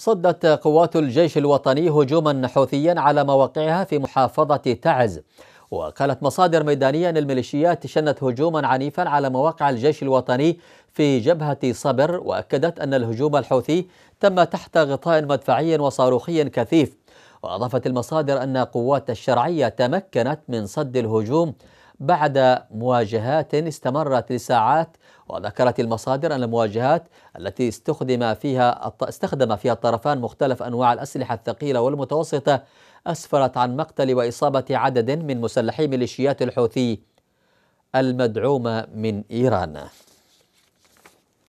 صدت قوات الجيش الوطني هجوما حوثيا على مواقعها في محافظة تعز وقالت مصادر ميدانية أن الميليشيات شنت هجوما عنيفا على مواقع الجيش الوطني في جبهة صبر وأكدت أن الهجوم الحوثي تم تحت غطاء مدفعي وصاروخي كثيف وأضافت المصادر أن قوات الشرعية تمكنت من صد الهجوم بعد مواجهات استمرت لساعات وذكرت المصادر أن المواجهات التي استخدم فيها استخدم فيها الطرفان مختلف أنواع الأسلحة الثقيلة والمتوسطة أسفرت عن مقتل وإصابة عدد من مسلحي ميليشيات الحوثي المدعومة من إيران